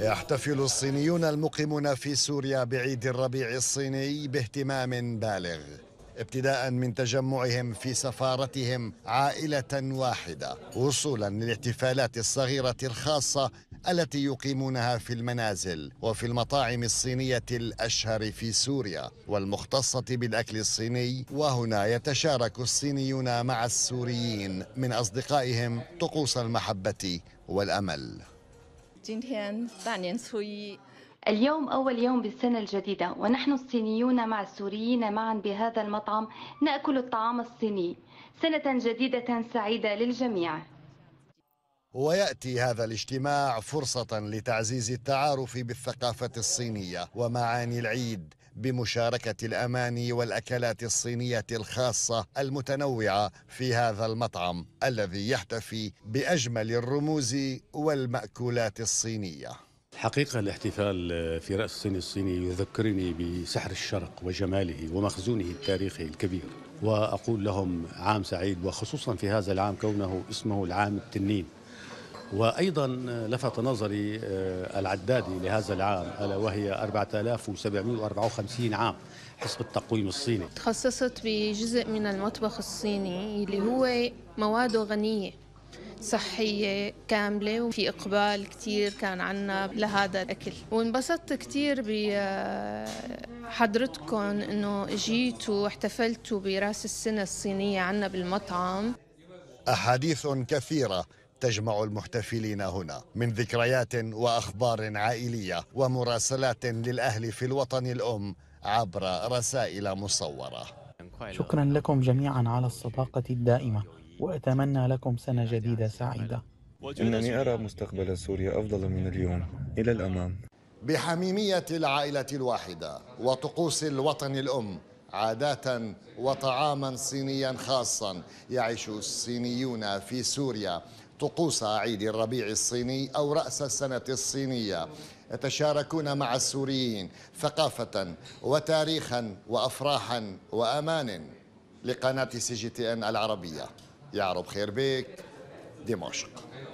يحتفل الصينيون المقيمون في سوريا بعيد الربيع الصيني باهتمام بالغ ابتداء من تجمعهم في سفارتهم عائله واحده وصولا للاحتفالات الصغيره الخاصه التي يقيمونها في المنازل وفي المطاعم الصينيه الاشهر في سوريا والمختصه بالاكل الصيني وهنا يتشارك الصينيون مع السوريين من اصدقائهم طقوس المحبه والامل اليوم أول يوم بالسنة الجديدة ونحن الصينيون مع السوريين معا بهذا المطعم نأكل الطعام الصيني سنة جديدة سعيدة للجميع وياتي هذا الاجتماع فرصه لتعزيز التعارف بالثقافه الصينيه ومعاني العيد بمشاركة الأماني والأكلات الصينية الخاصة المتنوعة في هذا المطعم الذي يحتفي بأجمل الرموز والمأكولات الصينية حقيقة الاحتفال في رأس السنة الصيني يذكرني بسحر الشرق وجماله ومخزونه التاريخي الكبير وأقول لهم عام سعيد وخصوصا في هذا العام كونه اسمه العام التنين وأيضا لفت نظري آه، العدادي لهذا العام ألا وهي 4754 عام حسب التقويم الصيني تخصصت بجزء من المطبخ الصيني اللي هو مواده غنية صحية كاملة وفي إقبال كتير كان عنا لهذا الأكل وانبسطت كتير بحضرتكم آه، إنه جيتوا واحتفلتوا براس السنة الصينية عنا بالمطعم أحاديث كثيرة تجمع المحتفلين هنا من ذكريات واخبار عائليه ومراسلات للاهل في الوطن الام عبر رسائل مصوره. شكرا لكم جميعا على الصداقه الدائمه واتمنى لكم سنه جديده سعيده. انني ارى مستقبل سوريا افضل من اليوم الى الامام. بحميميه العائله الواحده وطقوس الوطن الام عادات وطعاما صينيا خاصا يعيش الصينيون في سوريا طقوس عيد الربيع الصيني أو رأس السنة الصينية يتشاركون مع السوريين ثقافة وتاريخا وأفراحا وأمان لقناة سي جي تي ان العربية يعرب خير بيك دمشق